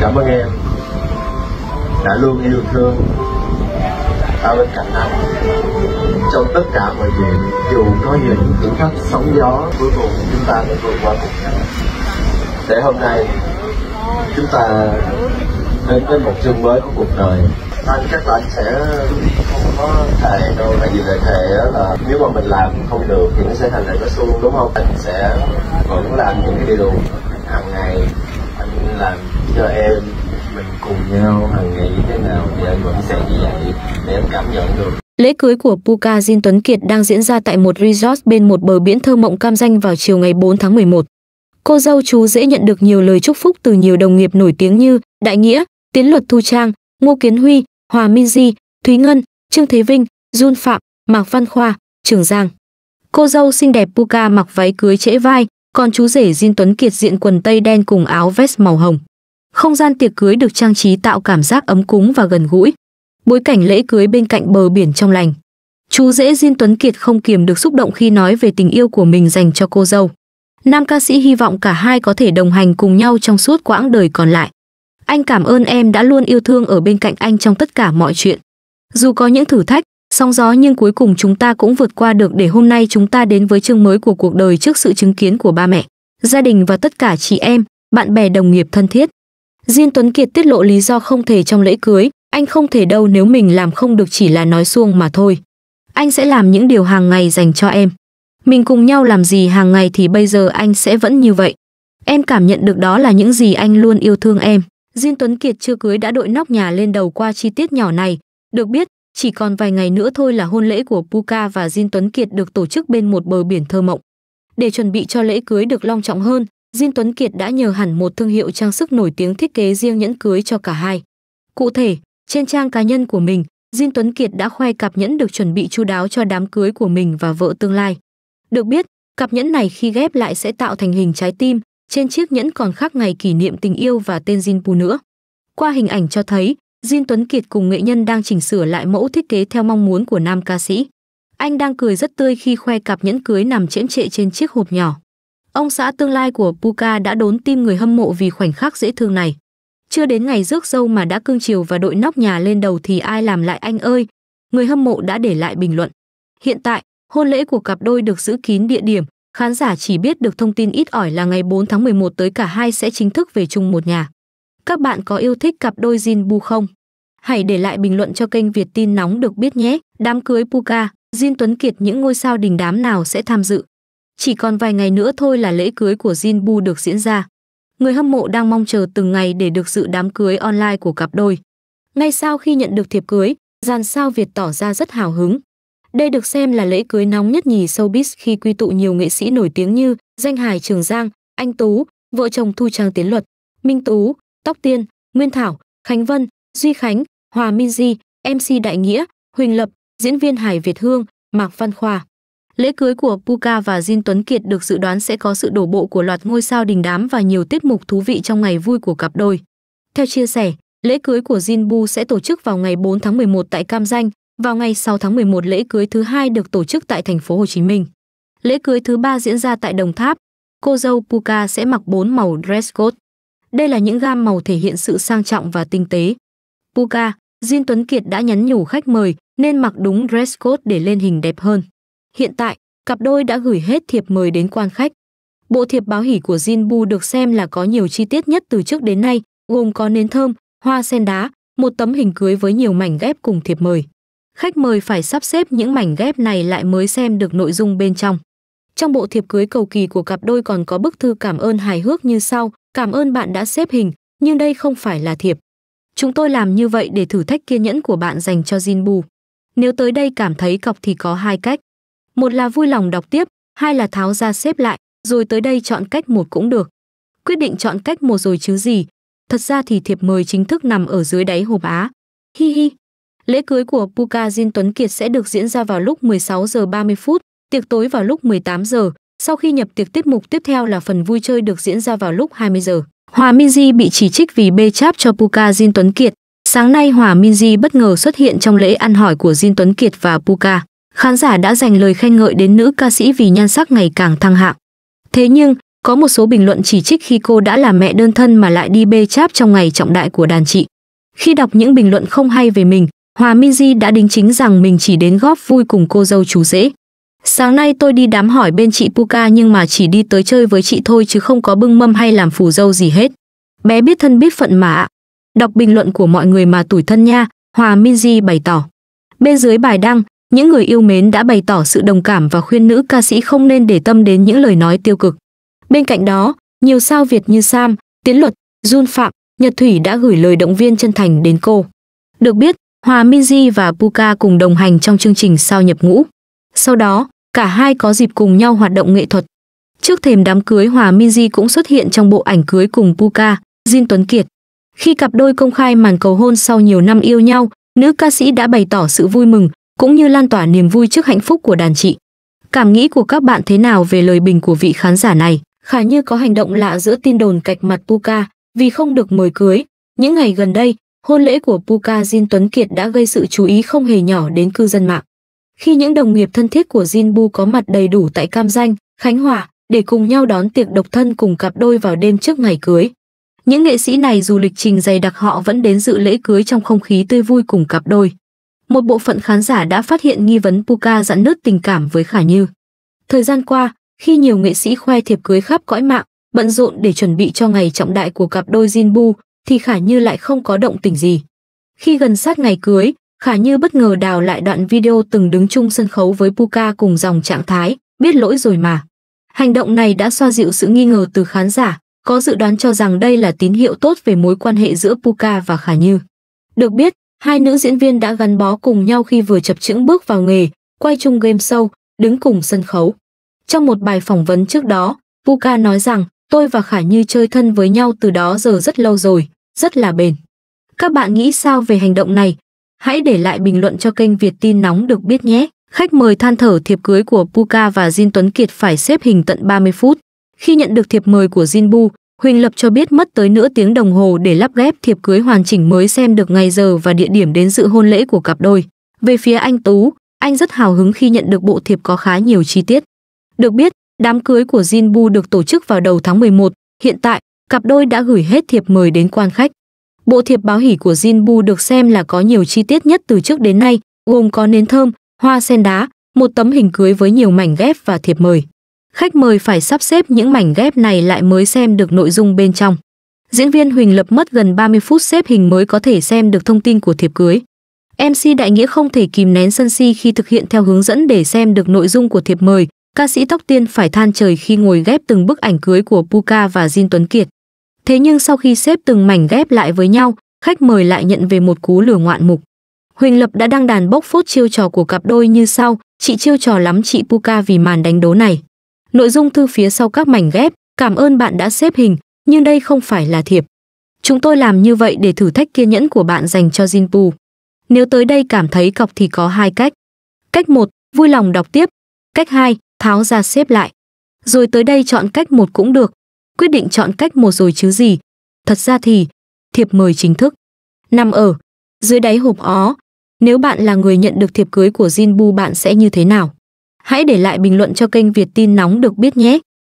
cảm ơn em đã luôn yêu thương ở bên cạnh anh trong tất cả mọi chuyện dù có nhiều những thử thách sóng gió cuối cùng chúng ta đã vượt qua cùng nhau để hôm nay chúng ta đến với một chương mới của cuộc đời anh chắc là anh sẽ không có thề đâu tại vì lời thề là nếu mà mình làm không được thì nó sẽ thành lời nó suông đúng không anh sẽ vẫn làm những cái điều hàng ngày anh làm cho em mình cùng nhau hàng ngày như thế nào thì anh vẫn sẽ như vậy để em cảm nhận được Lễ cưới của Puka Jin Tuấn Kiệt đang diễn ra tại một resort bên một bờ biển thơ mộng cam danh vào chiều ngày 4 tháng 11. Cô dâu chú dễ nhận được nhiều lời chúc phúc từ nhiều đồng nghiệp nổi tiếng như Đại Nghĩa, Tiến Luật Thu Trang, Ngô Kiến Huy, Hòa Minh Di, Thúy Ngân, Trương Thế Vinh, Jun Phạm, Mạc Văn Khoa, Trường Giang. Cô dâu xinh đẹp Puka mặc váy cưới trễ vai, còn chú rể Jin Tuấn Kiệt diện quần tây đen cùng áo vest màu hồng. Không gian tiệc cưới được trang trí tạo cảm giác ấm cúng và gần gũi. Bối cảnh lễ cưới bên cạnh bờ biển trong lành. Chú dễ Diên Tuấn Kiệt không kiềm được xúc động khi nói về tình yêu của mình dành cho cô dâu. Nam ca sĩ hy vọng cả hai có thể đồng hành cùng nhau trong suốt quãng đời còn lại. Anh cảm ơn em đã luôn yêu thương ở bên cạnh anh trong tất cả mọi chuyện. Dù có những thử thách, sóng gió nhưng cuối cùng chúng ta cũng vượt qua được để hôm nay chúng ta đến với chương mới của cuộc đời trước sự chứng kiến của ba mẹ, gia đình và tất cả chị em, bạn bè đồng nghiệp thân thiết. Diên Tuấn Kiệt tiết lộ lý do không thể trong lễ cưới, anh không thể đâu nếu mình làm không được chỉ là nói suông mà thôi. Anh sẽ làm những điều hàng ngày dành cho em. Mình cùng nhau làm gì hàng ngày thì bây giờ anh sẽ vẫn như vậy. Em cảm nhận được đó là những gì anh luôn yêu thương em. Diên Tuấn Kiệt chưa cưới đã đội nóc nhà lên đầu qua chi tiết nhỏ này. Được biết, chỉ còn vài ngày nữa thôi là hôn lễ của Puka và Diên Tuấn Kiệt được tổ chức bên một bờ biển thơ mộng. Để chuẩn bị cho lễ cưới được long trọng hơn, Diên Tuấn Kiệt đã nhờ hẳn một thương hiệu trang sức nổi tiếng thiết kế riêng nhẫn cưới cho cả hai. Cụ thể, trên trang cá nhân của mình, Diên Tuấn Kiệt đã khoe cặp nhẫn được chuẩn bị chu đáo cho đám cưới của mình và vợ tương lai. Được biết, cặp nhẫn này khi ghép lại sẽ tạo thành hình trái tim, trên chiếc nhẫn còn khắc ngày kỷ niệm tình yêu và tên Jin Pu nữa. Qua hình ảnh cho thấy, Jin Tuấn Kiệt cùng nghệ nhân đang chỉnh sửa lại mẫu thiết kế theo mong muốn của nam ca sĩ. Anh đang cười rất tươi khi khoe cặp nhẫn cưới nằm chễm trệ trên chiếc hộp nhỏ. Ông xã tương lai của Puka đã đốn tim người hâm mộ vì khoảnh khắc dễ thương này. Chưa đến ngày rước dâu mà đã cương chiều và đội nóc nhà lên đầu thì ai làm lại anh ơi? Người hâm mộ đã để lại bình luận. Hiện tại, hôn lễ của cặp đôi được giữ kín địa điểm, khán giả chỉ biết được thông tin ít ỏi là ngày 4 tháng 11 tới cả hai sẽ chính thức về chung một nhà. Các bạn có yêu thích cặp đôi Jin Bu không? Hãy để lại bình luận cho kênh Việt tin nóng được biết nhé. Đám cưới Puka, Jin Tuấn Kiệt những ngôi sao đình đám nào sẽ tham dự? Chỉ còn vài ngày nữa thôi là lễ cưới của Jin Bu được diễn ra. Người hâm mộ đang mong chờ từng ngày để được dự đám cưới online của cặp đôi. Ngay sau khi nhận được thiệp cưới, dàn sao Việt tỏ ra rất hào hứng. Đây được xem là lễ cưới nóng nhất nhì showbiz khi quy tụ nhiều nghệ sĩ nổi tiếng như Danh Hải Trường Giang, Anh Tú, vợ chồng Thu Trang Tiến Luật, Minh Tú, Tóc Tiên, Nguyên Thảo, Khánh Vân, Duy Khánh, Hòa Minh Di, MC Đại Nghĩa, Huỳnh Lập, diễn viên Hải Việt Hương, Mạc Văn Khoa. Lễ cưới của Puka và Jin Tuấn Kiệt được dự đoán sẽ có sự đổ bộ của loạt ngôi sao đình đám và nhiều tiết mục thú vị trong ngày vui của cặp đôi. Theo chia sẻ, lễ cưới của Jin Bu sẽ tổ chức vào ngày 4 tháng 11 tại Cam Ranh, vào ngày 6 tháng 11 lễ cưới thứ hai được tổ chức tại thành phố Hồ Chí Minh. Lễ cưới thứ ba diễn ra tại Đồng Tháp. Cô dâu Puka sẽ mặc bốn màu dress code. Đây là những gam màu thể hiện sự sang trọng và tinh tế. Puka, Jin Tuấn Kiệt đã nhắn nhủ khách mời nên mặc đúng dress code để lên hình đẹp hơn. Hiện tại, cặp đôi đã gửi hết thiệp mời đến quan khách. Bộ thiệp báo hỉ của Jinbu được xem là có nhiều chi tiết nhất từ trước đến nay, gồm có nến thơm, hoa sen đá, một tấm hình cưới với nhiều mảnh ghép cùng thiệp mời. Khách mời phải sắp xếp những mảnh ghép này lại mới xem được nội dung bên trong. Trong bộ thiệp cưới cầu kỳ của cặp đôi còn có bức thư cảm ơn hài hước như sau, cảm ơn bạn đã xếp hình, nhưng đây không phải là thiệp. Chúng tôi làm như vậy để thử thách kiên nhẫn của bạn dành cho Jinbu. Nếu tới đây cảm thấy cọc thì có hai cách một là vui lòng đọc tiếp hai là tháo ra xếp lại rồi tới đây chọn cách một cũng được quyết định chọn cách một rồi chứ gì thật ra thì thiệp mời chính thức nằm ở dưới đáy hộp á hi hi lễ cưới của Puka Jin Tuấn Kiệt sẽ được diễn ra vào lúc 16 giờ 30 phút tiệc tối vào lúc 18 giờ sau khi nhập tiệc tiết mục tiếp theo là phần vui chơi được diễn ra vào lúc 20 giờ Hòa Minji bị chỉ trích vì bê cháp cho Puka Jin Tuấn Kiệt Sáng nay Hòa Minji bất ngờ xuất hiện trong lễ ăn hỏi của Jin Tuấn Kiệt và Puka. Khán giả đã dành lời khen ngợi đến nữ ca sĩ vì nhan sắc ngày càng thăng hạng. Thế nhưng, có một số bình luận chỉ trích khi cô đã là mẹ đơn thân mà lại đi bê cháp trong ngày trọng đại của đàn chị. Khi đọc những bình luận không hay về mình, Hòa Minzy đã đính chính rằng mình chỉ đến góp vui cùng cô dâu chú rể. Sáng nay tôi đi đám hỏi bên chị Puka nhưng mà chỉ đi tới chơi với chị thôi chứ không có bưng mâm hay làm phù dâu gì hết. Bé biết thân biết phận mà ạ. Đọc bình luận của mọi người mà tủi thân nha, Hòa Minzy bày tỏ. Bên dưới bài đăng, những người yêu mến đã bày tỏ sự đồng cảm và khuyên nữ ca sĩ không nên để tâm đến những lời nói tiêu cực. Bên cạnh đó, nhiều sao Việt như Sam, Tiến Luật, Jun Phạm, Nhật Thủy đã gửi lời động viên chân thành đến cô. Được biết, Hòa Minzy và Puka cùng đồng hành trong chương trình Sao nhập ngũ. Sau đó, cả hai có dịp cùng nhau hoạt động nghệ thuật. Trước thềm đám cưới Hòa Minzy cũng xuất hiện trong bộ ảnh cưới cùng Puka, Jin Tuấn Kiệt. Khi cặp đôi công khai màn cầu hôn sau nhiều năm yêu nhau, nữ ca sĩ đã bày tỏ sự vui mừng cũng như lan tỏa niềm vui trước hạnh phúc của đàn chị. Cảm nghĩ của các bạn thế nào về lời bình của vị khán giả này? Khả Như có hành động lạ giữa tin đồn cạch mặt Puka vì không được mời cưới. Những ngày gần đây, hôn lễ của Puka Jin Tuấn Kiệt đã gây sự chú ý không hề nhỏ đến cư dân mạng. Khi những đồng nghiệp thân thiết của Jin Bu có mặt đầy đủ tại Cam Danh, Khánh Hòa để cùng nhau đón tiệc độc thân cùng cặp đôi vào đêm trước ngày cưới. Những nghệ sĩ này dù lịch trình dày đặc họ vẫn đến dự lễ cưới trong không khí tươi vui cùng cặp đôi một bộ phận khán giả đã phát hiện nghi vấn Puka dặn nứt tình cảm với Khả Như. Thời gian qua, khi nhiều nghệ sĩ khoe thiệp cưới khắp cõi mạng, bận rộn để chuẩn bị cho ngày trọng đại của cặp đôi Jin Bu, thì Khả Như lại không có động tình gì. Khi gần sát ngày cưới, Khả Như bất ngờ đào lại đoạn video từng đứng chung sân khấu với Puka cùng dòng trạng thái, biết lỗi rồi mà. Hành động này đã xoa dịu sự nghi ngờ từ khán giả, có dự đoán cho rằng đây là tín hiệu tốt về mối quan hệ giữa Puka và Khả Như. Được biết, Hai nữ diễn viên đã gắn bó cùng nhau khi vừa chập chững bước vào nghề, quay chung game show, đứng cùng sân khấu. Trong một bài phỏng vấn trước đó, Puka nói rằng tôi và Khả Như chơi thân với nhau từ đó giờ rất lâu rồi, rất là bền. Các bạn nghĩ sao về hành động này? Hãy để lại bình luận cho kênh Việt tin nóng được biết nhé. Khách mời than thở thiệp cưới của Puka và Jin Tuấn Kiệt phải xếp hình tận 30 phút. Khi nhận được thiệp mời của Jin Bu, Huỳnh Lập cho biết mất tới nửa tiếng đồng hồ để lắp ghép thiệp cưới hoàn chỉnh mới xem được ngày giờ và địa điểm đến dự hôn lễ của cặp đôi. Về phía anh Tú, anh rất hào hứng khi nhận được bộ thiệp có khá nhiều chi tiết. Được biết, đám cưới của Jin Bu được tổ chức vào đầu tháng 11, hiện tại, cặp đôi đã gửi hết thiệp mời đến quan khách. Bộ thiệp báo hỉ của Jin Bu được xem là có nhiều chi tiết nhất từ trước đến nay, gồm có nến thơm, hoa sen đá, một tấm hình cưới với nhiều mảnh ghép và thiệp mời. Khách mời phải sắp xếp những mảnh ghép này lại mới xem được nội dung bên trong. Diễn viên Huỳnh Lập mất gần 30 phút xếp hình mới có thể xem được thông tin của thiệp cưới. MC Đại Nghĩa không thể kìm nén sân si khi thực hiện theo hướng dẫn để xem được nội dung của thiệp mời. Ca sĩ Tóc Tiên phải than trời khi ngồi ghép từng bức ảnh cưới của Puka và Jin Tuấn Kiệt. Thế nhưng sau khi xếp từng mảnh ghép lại với nhau, khách mời lại nhận về một cú lửa ngoạn mục. Huỳnh Lập đã đăng đàn bốc phốt chiêu trò của cặp đôi như sau, chị chiêu trò lắm chị Puka vì màn đánh đố này. Nội dung thư phía sau các mảnh ghép, cảm ơn bạn đã xếp hình, nhưng đây không phải là thiệp. Chúng tôi làm như vậy để thử thách kiên nhẫn của bạn dành cho Jinpu. Nếu tới đây cảm thấy cọc thì có hai cách. Cách 1, vui lòng đọc tiếp. Cách 2, tháo ra xếp lại. Rồi tới đây chọn cách một cũng được. Quyết định chọn cách một rồi chứ gì. Thật ra thì, thiệp mời chính thức. Nằm ở, dưới đáy hộp ó. Nếu bạn là người nhận được thiệp cưới của Jinbu bạn sẽ như thế nào? Hãy để lại bình luận cho kênh Việt tin nóng được biết nhé.